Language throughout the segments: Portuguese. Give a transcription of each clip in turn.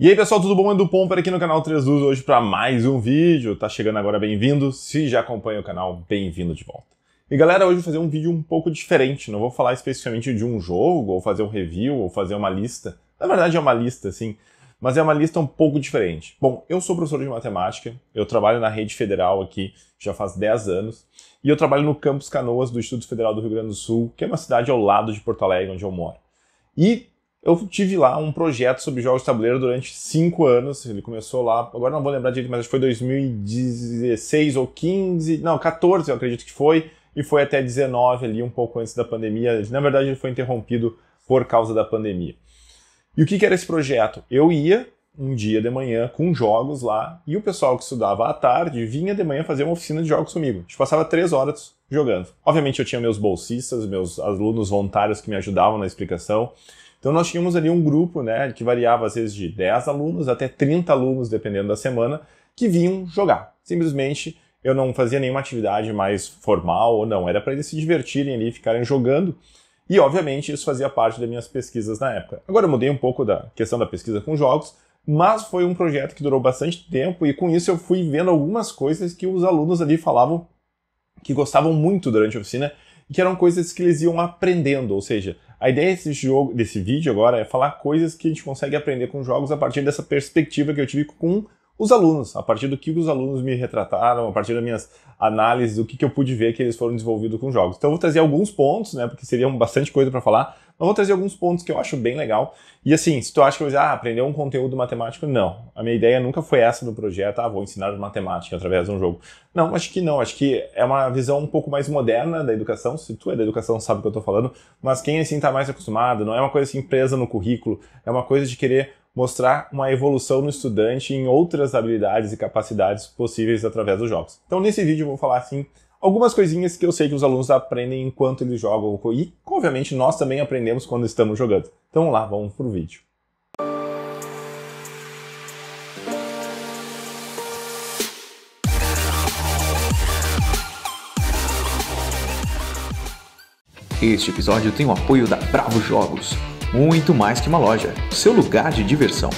E aí pessoal, tudo bom? Edu Pomper aqui no canal 3 dus hoje para mais um vídeo. Tá chegando agora, bem-vindo. Se já acompanha o canal, bem-vindo de volta. E galera, hoje vou fazer um vídeo um pouco diferente. Não vou falar especificamente de um jogo, ou fazer um review, ou fazer uma lista. Na verdade é uma lista, sim, mas é uma lista um pouco diferente. Bom, eu sou professor de matemática, eu trabalho na rede federal aqui já faz 10 anos, e eu trabalho no campus Canoas do Instituto Federal do Rio Grande do Sul, que é uma cidade ao lado de Porto Alegre, onde eu moro. E eu tive lá um projeto sobre jogos de tabuleiro durante cinco anos. Ele começou lá, agora não vou lembrar direito, mas acho que foi 2016 ou 15, não, 14 eu acredito que foi, e foi até 19 ali, um pouco antes da pandemia. Na verdade, ele foi interrompido por causa da pandemia. E o que, que era esse projeto? Eu ia um dia de manhã com jogos lá, e o pessoal que estudava à tarde vinha de manhã fazer uma oficina de jogos comigo. A gente passava três horas jogando. Obviamente eu tinha meus bolsistas, meus alunos voluntários que me ajudavam na explicação. Então nós tínhamos ali um grupo, né, que variava às vezes de 10 alunos até 30 alunos, dependendo da semana, que vinham jogar. Simplesmente eu não fazia nenhuma atividade mais formal ou não, era para eles se divertirem ali, ficarem jogando. E obviamente isso fazia parte das minhas pesquisas na época. Agora eu mudei um pouco da questão da pesquisa com jogos, mas foi um projeto que durou bastante tempo e com isso eu fui vendo algumas coisas que os alunos ali falavam que gostavam muito durante a oficina, que eram coisas que eles iam aprendendo, ou seja, a ideia desse jogo, desse vídeo agora, é falar coisas que a gente consegue aprender com jogos a partir dessa perspectiva que eu tive com os alunos, a partir do que os alunos me retrataram, a partir das minhas análises, do que, que eu pude ver que eles foram desenvolvidos com jogos. Então eu vou trazer alguns pontos, né, porque seriam bastante coisa para falar, eu vou trazer alguns pontos que eu acho bem legal. E assim, se tu acha que eu já ah, aprender um conteúdo matemático, não. A minha ideia nunca foi essa do projeto, ah, vou ensinar matemática através de um jogo. Não, acho que não. Acho que é uma visão um pouco mais moderna da educação. Se tu é da educação, sabe o que eu tô falando. Mas quem assim tá mais acostumado, não é uma coisa assim presa no currículo, é uma coisa de querer mostrar uma evolução no estudante em outras habilidades e capacidades possíveis através dos jogos. Então, nesse vídeo eu vou falar assim algumas coisinhas que eu sei que os alunos aprendem enquanto eles jogam e, obviamente, nós também aprendemos quando estamos jogando. Então vamos lá, vamos pro vídeo. Este episódio tem o apoio da Bravo Jogos, muito mais que uma loja, seu lugar de diversão.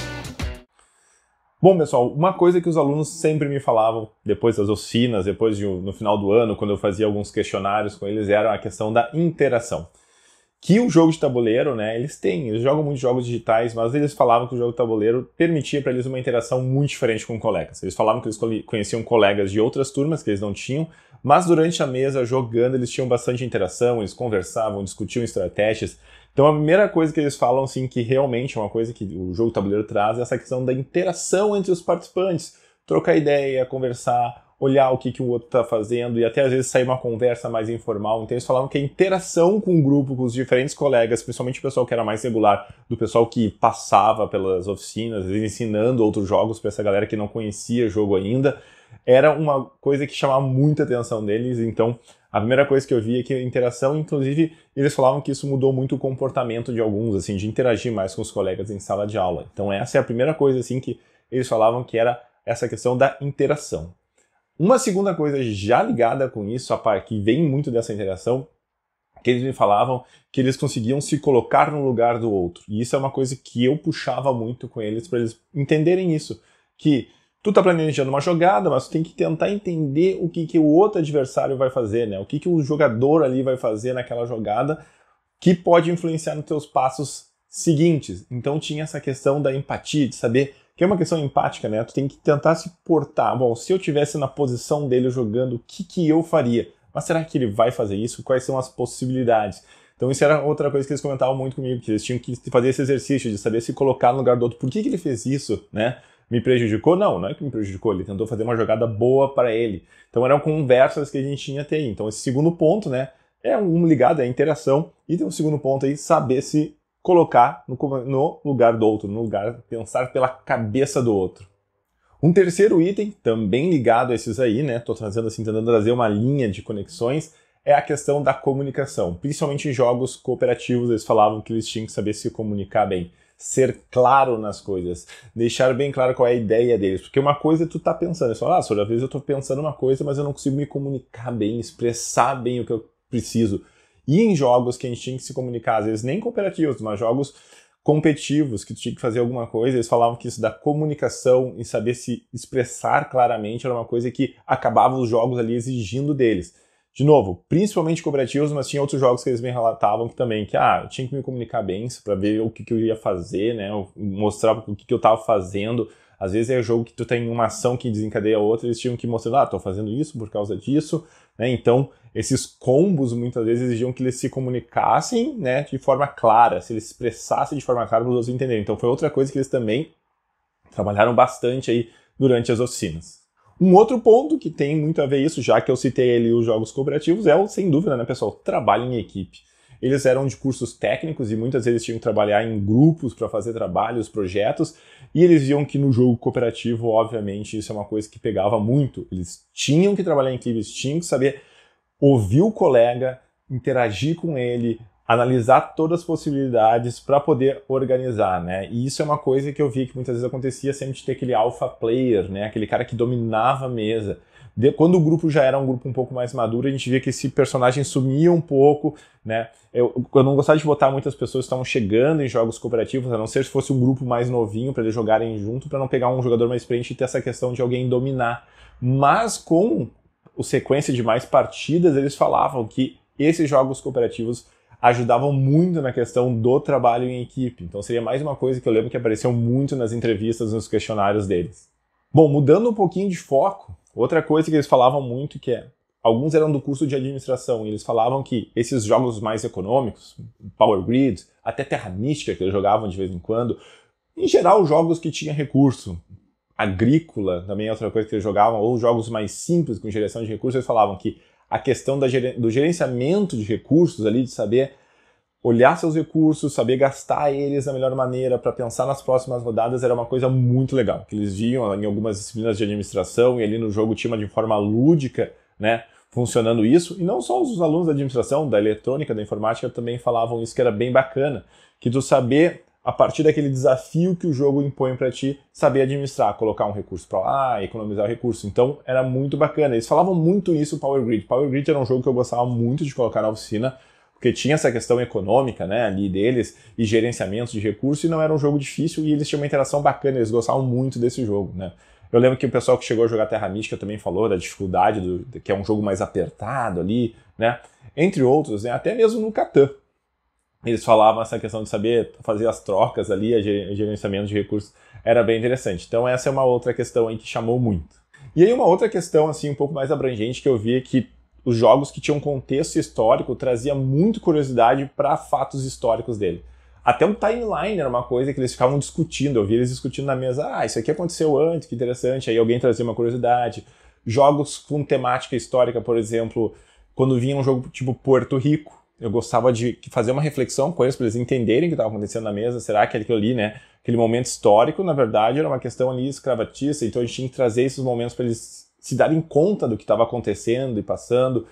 Bom, pessoal, uma coisa que os alunos sempre me falavam depois das oficinas, depois de, no final do ano, quando eu fazia alguns questionários com eles, era a questão da interação. Que o jogo de tabuleiro, né, eles têm, eles jogam muitos jogos digitais, mas eles falavam que o jogo de tabuleiro permitia para eles uma interação muito diferente com colegas. Eles falavam que eles conheciam colegas de outras turmas que eles não tinham, mas durante a mesa, jogando, eles tinham bastante interação, eles conversavam, discutiam estratégias, então a primeira coisa que eles falam, assim, que realmente é uma coisa que o jogo tabuleiro traz é essa questão da interação entre os participantes. Trocar ideia, conversar, olhar o que, que o outro está fazendo e até às vezes sair uma conversa mais informal. Então eles falavam que a interação com o grupo, com os diferentes colegas, principalmente o pessoal que era mais regular, do pessoal que passava pelas oficinas, ensinando outros jogos para essa galera que não conhecia jogo ainda, era uma coisa que chamava muita atenção deles, então a primeira coisa que eu vi é que a interação, inclusive, eles falavam que isso mudou muito o comportamento de alguns, assim, de interagir mais com os colegas em sala de aula. Então essa é a primeira coisa, assim, que eles falavam que era essa questão da interação. Uma segunda coisa já ligada com isso, a par que vem muito dessa interação, que eles me falavam que eles conseguiam se colocar no lugar do outro. E isso é uma coisa que eu puxava muito com eles para eles entenderem isso, que Tu tá planejando uma jogada, mas tu tem que tentar entender o que, que o outro adversário vai fazer, né? O que, que o jogador ali vai fazer naquela jogada que pode influenciar nos teus passos seguintes. Então tinha essa questão da empatia, de saber que é uma questão empática, né? Tu tem que tentar se portar. Bom, se eu tivesse na posição dele jogando, o que, que eu faria? Mas será que ele vai fazer isso? Quais são as possibilidades? Então isso era outra coisa que eles comentavam muito comigo, que eles tinham que fazer esse exercício de saber se colocar no lugar do outro. Por que, que ele fez isso, né? me prejudicou? Não, não é que me prejudicou, ele tentou fazer uma jogada boa para ele. Então eram conversas que a gente tinha até aí. Então esse segundo ponto, né, é um ligado, é interação. E tem um segundo ponto aí, saber se colocar no, no lugar do outro, no lugar, pensar pela cabeça do outro. Um terceiro item, também ligado a esses aí, né, tô trazendo assim, tentando trazer uma linha de conexões, é a questão da comunicação, principalmente em jogos cooperativos, eles falavam que eles tinham que saber se comunicar bem ser claro nas coisas, deixar bem claro qual é a ideia deles, porque uma coisa tu tá pensando, é só, ah, às vezes eu tô pensando uma coisa, mas eu não consigo me comunicar bem, expressar bem o que eu preciso. E em jogos que a gente tinha que se comunicar, às vezes nem cooperativos, mas jogos competitivos, que tu tinha que fazer alguma coisa, eles falavam que isso da comunicação e saber se expressar claramente era uma coisa que acabava os jogos ali exigindo deles. De novo, principalmente cooperativos, mas tinha outros jogos que eles me relatavam que também que ah, eu tinha que me comunicar bem para ver o que, que, eu ia fazer, né? Mostrar o que, que eu estava fazendo. Às vezes é jogo que tu tem uma ação que desencadeia outra, eles tinham que mostrar, ah, tô fazendo isso por causa disso, né? Então, esses combos muitas vezes exigiam que eles se comunicassem, né, de forma clara, se eles expressassem de forma clara para os outros entenderem. Então, foi outra coisa que eles também trabalharam bastante aí durante as oficinas. Um outro ponto que tem muito a ver isso, já que eu citei ali os jogos cooperativos, é o, sem dúvida, né, pessoal, trabalho em equipe. Eles eram de cursos técnicos e muitas vezes tinham que trabalhar em grupos para fazer trabalhos, projetos, e eles viam que no jogo cooperativo, obviamente, isso é uma coisa que pegava muito. Eles tinham que trabalhar em equipe, eles tinham que saber ouvir o colega, interagir com ele, analisar todas as possibilidades para poder organizar, né? E isso é uma coisa que eu vi que muitas vezes acontecia sempre de ter aquele alpha player, né? Aquele cara que dominava a mesa. De, quando o grupo já era um grupo um pouco mais maduro, a gente via que esse personagem sumia um pouco, né? Eu, eu não gostava de botar muitas pessoas que estavam chegando em jogos cooperativos, a não ser se fosse um grupo mais novinho para eles jogarem junto, para não pegar um jogador mais experiente e ter essa questão de alguém dominar. Mas com o sequência de mais partidas, eles falavam que esses jogos cooperativos ajudavam muito na questão do trabalho em equipe. Então seria mais uma coisa que eu lembro que apareceu muito nas entrevistas, nos questionários deles. Bom, mudando um pouquinho de foco, outra coisa que eles falavam muito que é alguns eram do curso de administração e eles falavam que esses jogos mais econômicos, Power Grid, até Terra Mística que eles jogavam de vez em quando, em geral jogos que tinham recurso, agrícola também é outra coisa que eles jogavam, ou jogos mais simples com geração de recursos, eles falavam que a questão da, do gerenciamento de recursos ali, de saber olhar seus recursos, saber gastar eles da melhor maneira para pensar nas próximas rodadas era uma coisa muito legal. Que eles viam em algumas disciplinas de administração e ali no jogo tinha de forma lúdica, né, funcionando isso. E não só os alunos da administração, da eletrônica, da informática também falavam isso que era bem bacana, que tu saber a partir daquele desafio que o jogo impõe para ti, saber administrar, colocar um recurso para lá, economizar o recurso. Então, era muito bacana. Eles falavam muito isso Power Grid. Power Grid era um jogo que eu gostava muito de colocar na oficina, porque tinha essa questão econômica, né, ali deles e gerenciamento de recursos, e não era um jogo difícil e eles tinham uma interação bacana, eles gostavam muito desse jogo, né? Eu lembro que o pessoal que chegou a jogar Terra Mística também falou da dificuldade, do, que é um jogo mais apertado ali, né? Entre outros, né? até mesmo no Catan eles falavam essa questão de saber fazer as trocas ali, o gerenciamento de recursos, era bem interessante. Então essa é uma outra questão aí que chamou muito. E aí uma outra questão assim um pouco mais abrangente que eu vi é que os jogos que tinham contexto histórico trazia muito curiosidade para fatos históricos dele. Até um timeline era uma coisa que eles ficavam discutindo, eu via eles discutindo na mesa, ah, isso aqui aconteceu antes, que interessante, aí alguém trazia uma curiosidade. Jogos com temática histórica, por exemplo, quando vinha um jogo tipo Porto Rico, eu gostava de fazer uma reflexão com eles, para eles entenderem o que estava acontecendo na mesa. Será que aquilo ali, né? Aquele momento histórico, na verdade, era uma questão ali escravatista, então a gente tinha que trazer esses momentos para eles se darem conta do que estava acontecendo e passando.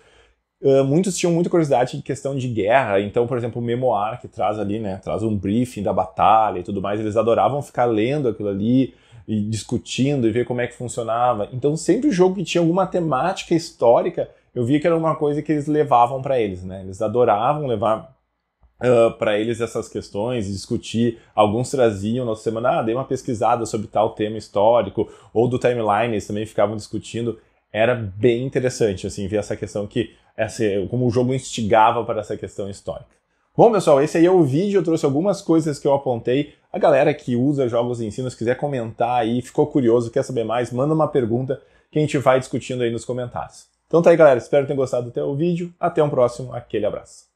Uh, muitos tinham muita curiosidade em questão de guerra, então, por exemplo, o Memoir, que traz ali, né, traz um briefing da batalha e tudo mais, eles adoravam ficar lendo aquilo ali e discutindo e ver como é que funcionava. Então, sempre o jogo que tinha alguma temática histórica eu vi que era uma coisa que eles levavam para eles, né? Eles adoravam levar uh, para eles essas questões, discutir. Alguns traziam na semana, ah, dei uma pesquisada sobre tal tema histórico, ou do timeline, eles também ficavam discutindo. Era bem interessante, assim, ver essa questão que, essa, como o jogo instigava para essa questão histórica. Bom, pessoal, esse aí é o vídeo, eu trouxe algumas coisas que eu apontei. A galera que usa jogos de ensino, se quiser comentar aí, ficou curioso, quer saber mais, manda uma pergunta que a gente vai discutindo aí nos comentários. Então tá aí, galera. Espero que tenham gostado até o vídeo. Até um próximo. Aquele abraço.